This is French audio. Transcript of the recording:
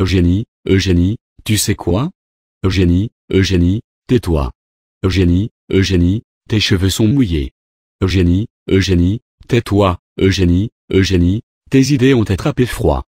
Eugénie, Eugénie, tu sais quoi Eugénie, Eugénie, tais-toi. Eugénie, Eugénie, tes cheveux sont mouillés. Eugénie, Eugénie, tais-toi, Eugénie, Eugénie, tes idées ont attrapé froid.